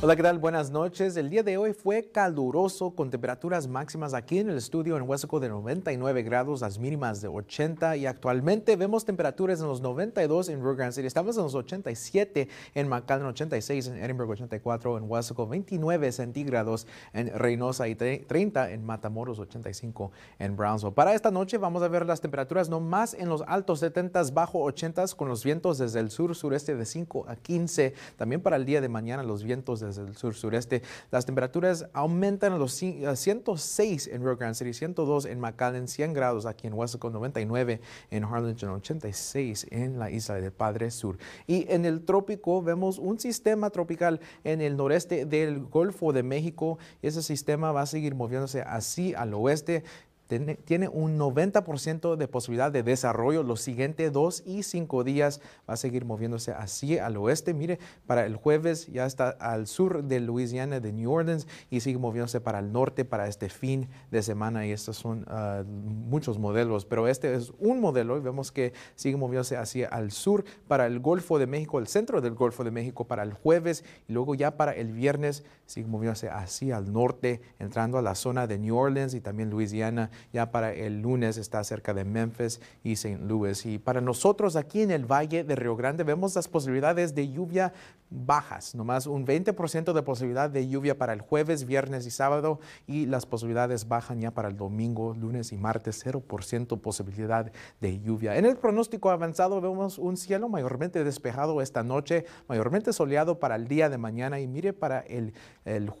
Hola, ¿qué tal? Buenas noches. El día de hoy fue caluroso con temperaturas máximas aquí en el estudio en Huesco de 99 grados, las mínimas de 80 y actualmente vemos temperaturas en los 92 en rural Grand City. Estamos en los 87 en McAllen, 86 en Edinburgh, 84 en Huesco, 29 centígrados en Reynosa y 30 en Matamoros, 85 en Brownsville. Para esta noche vamos a ver las temperaturas no más en los altos 70 bajo 80 con los vientos desde el sur sureste de 5 a 15. También para el día de mañana los vientos de desde el sur sureste. Las temperaturas aumentan a los 106 eh, en Rio Grande City, 102 en McAllen, 100 grados aquí en Huesaco, 99 en Harlingen, 86 en la isla del Padre Sur. Y en el trópico vemos un sistema tropical en el noreste del Golfo de México. Ese sistema va a seguir moviéndose así al oeste tiene, un 90% de posibilidad de desarrollo los siguientes dos y cinco días. Va a seguir moviéndose hacia al oeste. Mire, para el jueves ya está al sur de Louisiana, de New Orleans, y sigue moviéndose para el norte para este fin de semana. Y estos son ah, muchos modelos, pero este es un modelo y vemos que sigue moviéndose hacia al sur para el Golfo de México, el centro del Golfo de México para el jueves y luego ya para el viernes sigue moviéndose hacia al norte, entrando a la zona de New Orleans y también Luisiana ya para el lunes está cerca de Memphis y St. Louis. Y para nosotros aquí en el Valle de Río Grande vemos las posibilidades de lluvia bajas, nomás un 20% de posibilidad de lluvia para el jueves, viernes y sábado y las posibilidades bajan ya para el domingo, lunes y martes, 0% posibilidad de lluvia. En el pronóstico avanzado vemos un cielo mayormente despejado esta noche, mayormente soleado para el día de mañana y mire para el,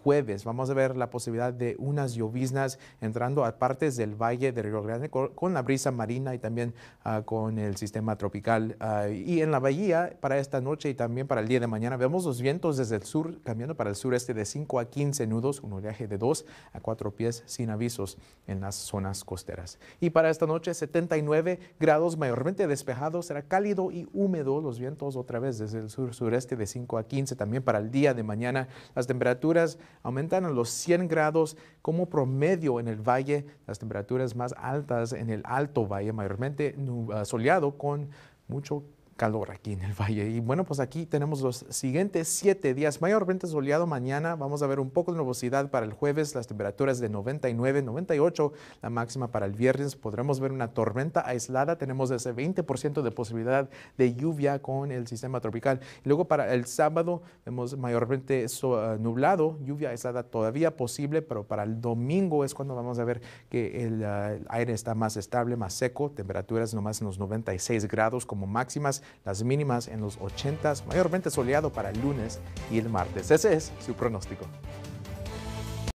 jueves, vamos a ver la posibilidad de unas lloviznas entrando a partes del valle de Río Grande con, la brisa marina y también ah, con el sistema tropical. Ah, y en la bahía para esta noche y también para el día de mañana vemos los vientos desde el sur cambiando para el sureste de 5 a 15 nudos, un oleaje de 2 a 4 pies sin avisos en las zonas costeras. Y para esta noche 79 grados mayormente despejado, será cálido y húmedo los vientos otra vez desde el sur sureste de 5 a 15 también para el día de mañana. Las temperaturas aumentan a los 100 grados como promedio en el valle. Las temperaturas temperaturas más altas en el Alto Valle, mayormente ah, soleado con mucho calor aquí en el valle. Y bueno, pues aquí tenemos los siguientes siete días. Mayormente soleado mañana. Vamos a ver un poco de nubosidad para el jueves. Las temperaturas de 99, 98. La máxima para el viernes. Podremos ver una tormenta aislada. Tenemos ese 20% de posibilidad de lluvia con el sistema tropical. luego para el sábado vemos mayormente eh, nublado. Lluvia aislada todavía posible, pero para el domingo es cuando vamos a ver que el, eh, el aire está más estable, más seco. Temperaturas nomás en los 96 grados como máximas las mínimas en los 80, mayormente soleado para el lunes y el martes. Ese es su pronóstico.